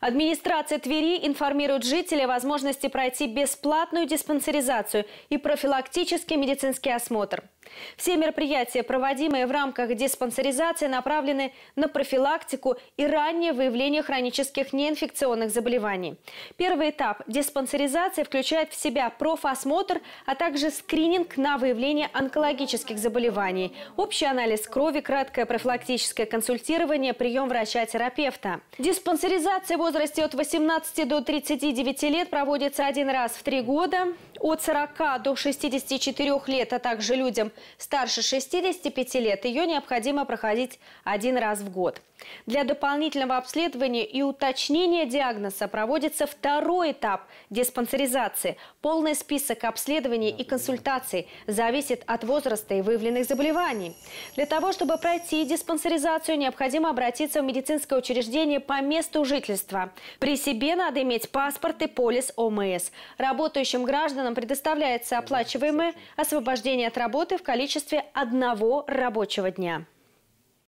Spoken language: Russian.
Администрация Твери информирует жителей о возможности пройти бесплатную диспансеризацию и профилактический медицинский осмотр. Все мероприятия, проводимые в рамках диспансеризации, направлены на профилактику и раннее выявление хронических неинфекционных заболеваний. Первый этап диспансеризации включает в себя профосмотр, а также скрининг на выявление онкологических заболеваний, общий анализ крови, краткое профилактическое консультирование, прием врача-терапевта. Диспансеризация в возрасте от 18 до 39 лет проводится один раз в три года, от 40 до 64 лет, а также людям старше 65 лет ее необходимо проходить один раз в год. Для дополнительного обследования и уточнения диагноза проводится второй этап диспансеризации. Полный список обследований и консультаций зависит от возраста и выявленных заболеваний. Для того, чтобы пройти диспансеризацию, необходимо обратиться в медицинское учреждение по месту жительства. При себе надо иметь паспорт и полис ОМС. Работающим гражданам предоставляется оплачиваемое освобождение от работы в количестве одного рабочего дня.